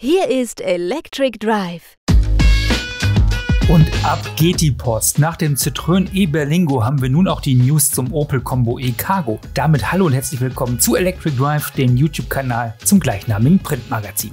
Hier ist Electric Drive. Und ab geht die Post. Nach dem Citroën E-Berlingo haben wir nun auch die News zum Opel Combo E-Cargo. Damit hallo und herzlich willkommen zu Electric Drive, dem YouTube-Kanal zum gleichnamigen Printmagazin.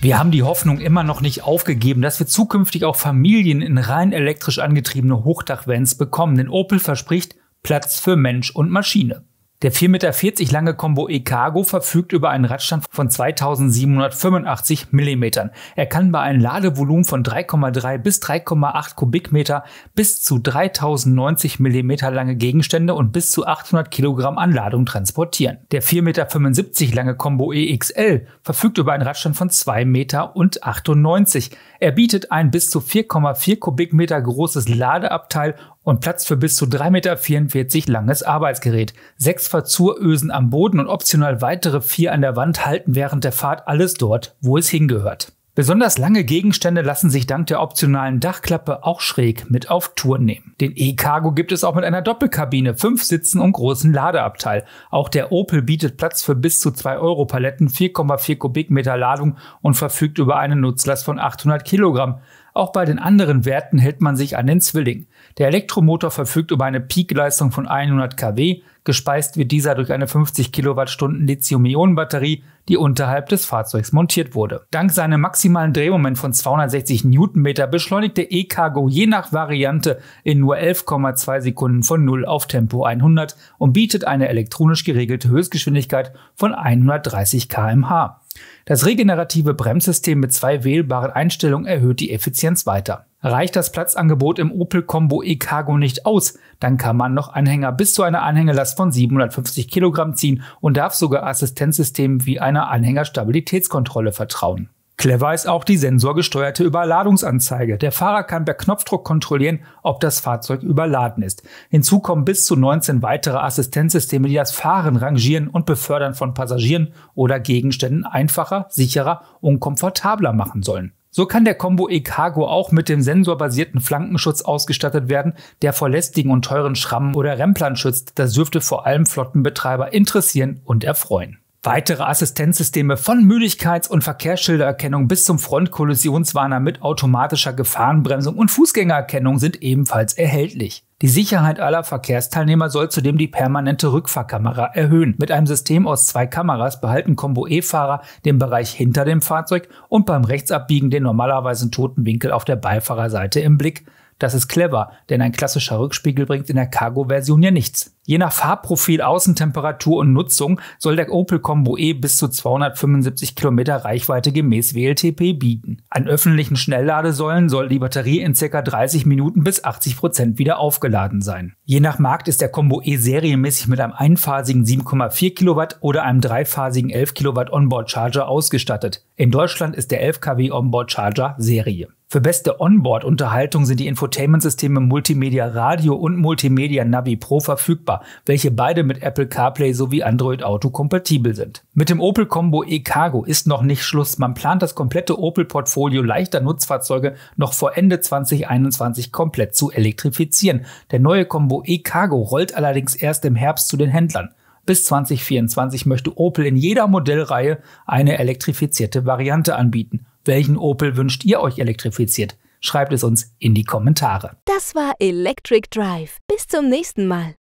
Wir haben die Hoffnung immer noch nicht aufgegeben, dass wir zukünftig auch Familien in rein elektrisch angetriebene Hochdachvans bekommen, denn Opel verspricht Platz für Mensch und Maschine. Der 4,40 Meter lange Combo E-Cargo verfügt über einen Radstand von 2785 Millimetern. Er kann bei einem Ladevolumen von 3,3 bis 3,8 Kubikmeter bis zu 3090 Millimeter lange Gegenstände und bis zu 800 Kilogramm Anladung transportieren. Der 4,75 Meter lange Combo EXL verfügt über einen Radstand von 2,98 Meter. Er bietet ein bis zu 4,4 Kubikmeter großes Ladeabteil und Platz für bis zu 3,44 Meter langes Arbeitsgerät. Sechs Verzurösen am Boden und optional weitere vier an der Wand halten während der Fahrt alles dort, wo es hingehört. Besonders lange Gegenstände lassen sich dank der optionalen Dachklappe auch schräg mit auf Tour nehmen. Den E-Cargo gibt es auch mit einer Doppelkabine, fünf Sitzen und großen Ladeabteil. Auch der Opel bietet Platz für bis zu zwei Euro Paletten, 4,4 Kubikmeter Ladung und verfügt über eine Nutzlast von 800 Kilogramm. Auch bei den anderen Werten hält man sich an den Zwilling. Der Elektromotor verfügt über eine Peakleistung von 100 kW, gespeist wird dieser durch eine 50 Kilowattstunden Lithium-Ionen-Batterie, die unterhalb des Fahrzeugs montiert wurde. Dank seinem maximalen Drehmoment von 260 Newtonmeter beschleunigt der E-Cargo je nach Variante in nur 11,2 Sekunden von 0 auf Tempo 100 und bietet eine elektronisch geregelte Höchstgeschwindigkeit von 130 km/h. Das regenerative Bremssystem mit zwei wählbaren Einstellungen erhöht die Effizienz weiter. Reicht das Platzangebot im Opel Combo e-Cargo nicht aus, dann kann man noch Anhänger bis zu einer Anhängelast von 750 Kilogramm ziehen und darf sogar Assistenzsystemen wie einer Anhängerstabilitätskontrolle vertrauen. Clever ist auch die sensorgesteuerte Überladungsanzeige. Der Fahrer kann per Knopfdruck kontrollieren, ob das Fahrzeug überladen ist. Hinzu kommen bis zu 19 weitere Assistenzsysteme, die das Fahren, Rangieren und Befördern von Passagieren oder Gegenständen einfacher, sicherer und komfortabler machen sollen. So kann der Combo eCargo auch mit dem sensorbasierten Flankenschutz ausgestattet werden, der vor lästigen und teuren Schrammen oder Remplern schützt. Das dürfte vor allem Flottenbetreiber interessieren und erfreuen. Weitere Assistenzsysteme von Müdigkeits- und Verkehrsschildererkennung bis zum Frontkollisionswarner mit automatischer Gefahrenbremsung und Fußgängererkennung sind ebenfalls erhältlich. Die Sicherheit aller Verkehrsteilnehmer soll zudem die permanente Rückfahrkamera erhöhen. Mit einem System aus zwei Kameras behalten Combo E-Fahrer den Bereich hinter dem Fahrzeug und beim Rechtsabbiegen den normalerweise toten Winkel auf der Beifahrerseite im Blick. Das ist clever, denn ein klassischer Rückspiegel bringt in der Cargo-Version ja nichts. Je nach Farbprofil, Außentemperatur und Nutzung soll der Opel Combo E bis zu 275 Kilometer Reichweite gemäß WLTP bieten. An öffentlichen Schnellladesäulen soll die Batterie in ca. 30 Minuten bis 80 Prozent wieder aufgeladen sein. Je nach Markt ist der Combo E serienmäßig mit einem einphasigen 7,4 Kilowatt oder einem dreiphasigen 11 Kilowatt Onboard Charger ausgestattet. In Deutschland ist der 11 kW Onboard Charger Serie. Für beste Onboard-Unterhaltung sind die Infotainment-Systeme Multimedia Radio und Multimedia Navi Pro verfügbar, welche beide mit Apple CarPlay sowie Android Auto kompatibel sind. Mit dem Opel Combo e-Cargo ist noch nicht Schluss. Man plant das komplette Opel-Portfolio leichter Nutzfahrzeuge noch vor Ende 2021 komplett zu elektrifizieren. Der neue Combo e-Cargo rollt allerdings erst im Herbst zu den Händlern. Bis 2024 möchte Opel in jeder Modellreihe eine elektrifizierte Variante anbieten. Welchen Opel wünscht ihr euch elektrifiziert? Schreibt es uns in die Kommentare. Das war Electric Drive. Bis zum nächsten Mal.